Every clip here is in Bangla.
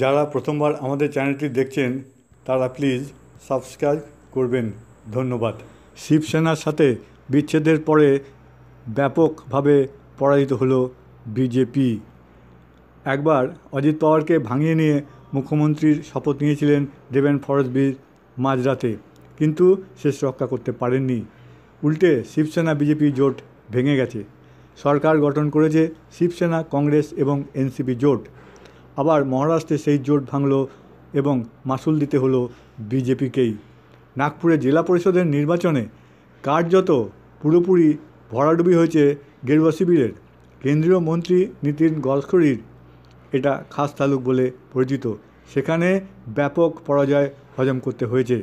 যারা প্রথমবার আমাদের চ্যানেলটি দেখছেন তারা প্লিজ সাবস্ক্রাইব করবেন ধন্যবাদ শিবসেনার সাথে বিচ্ছেদের পরে ব্যাপকভাবে পরাজিত হল বিজেপি একবার অজিত পাওয়ারকে ভাঙিয়ে নিয়ে মুখ্যমন্ত্রীর শপথ নিয়েছিলেন দেবেন ফরজবির মাঝরাতে কিন্তু শেষ রক্ষা করতে পারেননি উল্টে শিবসেনা বিজেপি জোট ভেঙে গেছে সরকার গঠন করেছে শিবসেনা কংগ্রেস এবং এনসিপি জোট আবার মহারাষ্ট্রে সেই জোট ভাঙল এবং মাসুল দিতে হলো বিজেপিকেই নাগপুরে জেলা পরিষদের নির্বাচনে কার্যত পুরোপুরি ভরাডুবি হয়েছে গেরুয়া শিবিরের কেন্দ্রীয় মন্ত্রী নীতিন গডকরির এটা খাস তালুক বলে পরিচিত সেখানে ব্যাপক পরাজয় হজম করতে হয়েছে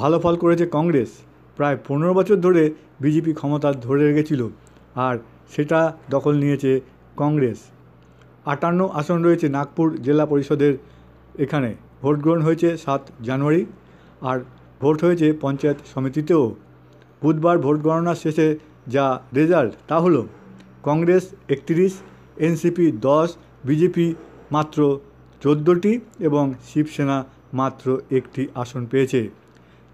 ভালো ফল করেছে কংগ্রেস প্রায় পনেরো বছর ধরে বিজেপি ক্ষমতা ধরে রেখেছিল আর সেটা দখল নিয়েছে কংগ্রেস আটান্ন আসন রয়েছে নাগপুর জেলা পরিষদের এখানে ভোট গ্রহণ হয়েছে সাত জানুয়ারি আর ভোট হয়েছে পঞ্চায়েত সমিতিতেও বুধবার ভোট গণনা শেষে যা রেজাল্ট তা হলো কংগ্রেস একত্রিশ এনসিপি দশ বিজেপি মাত্র চোদ্দোটি এবং শিবসেনা মাত্র একটি আসন পেয়েছে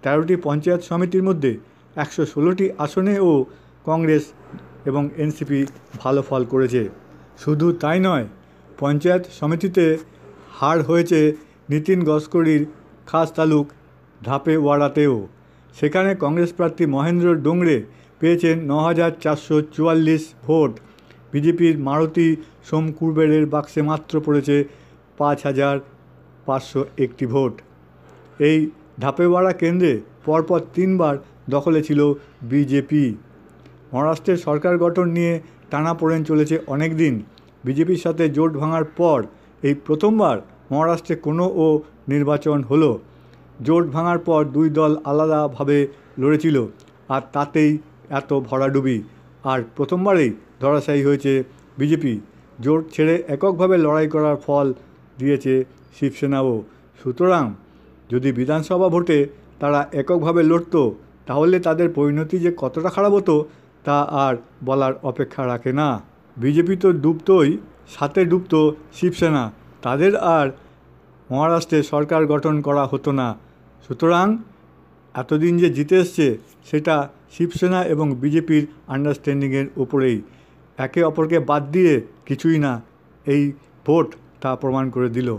তেরোটি পঞ্চায়েত সমিতির মধ্যে একশো ষোলোটি আসনেও কংগ্রেস এবং এনসিপি ভালো ফল করেছে শুধু তাই নয় পঞ্চায়েত সমিতিতে হার হয়েছে নিতিন গসকরির খাস তালুক ধাপে ওয়াড়াতেও সেখানে কংগ্রেস প্রার্থী মহেন্দ্র ডোংরে পেয়েছেন ন হাজার চারশো চুয়াল্লিশ ভোট বিজেপির মারুতি সোম কুরবেরের বাক্সে মাত্র পড়েছে পাঁচ হাজার পাঁচশো একটি ভোট এই ধাপেওয়াড়া কেন্দ্রে পরপর তিনবার দখলে ছিল বিজেপি মহারাষ্ট্রের সরকার গঠন নিয়ে টানা পড়েন চলেছে অনেক দিন বিজেপির সাথে জোট ভাঙার পর এই প্রথমবার মহারাষ্ট্রে কোনো ও নির্বাচন হলো জোট ভাঙার পর দুই দল আলাদাভাবে লড়েছিল আর তাতেই এত ভরাডুবি আর প্রথমবারেই ধরাশায়ী হয়েছে বিজেপি জোট ছেড়ে এককভাবে লড়াই করার ফল দিয়েছে শিবসেনাও সুতরাং যদি বিধানসভা ভোটে তারা এককভাবে লড়ত তাহলে তাদের পরিণতি যে কতটা খারাপ হতো তা আর বলার অপেক্ষা রাখে না বিজেপি তো ডুবতোই সাথে ডুবত শিবসেনা তাদের আর মহারাষ্ট্রে সরকার গঠন করা হতো না সুতরাং এতদিন যে জিতে এসছে সেটা শিবসেনা এবং বিজেপির আন্ডারস্ট্যান্ডিংয়ের উপরেই একে অপরকে বাদ দিয়ে কিছুই না এই ভোট তা প্রমাণ করে দিল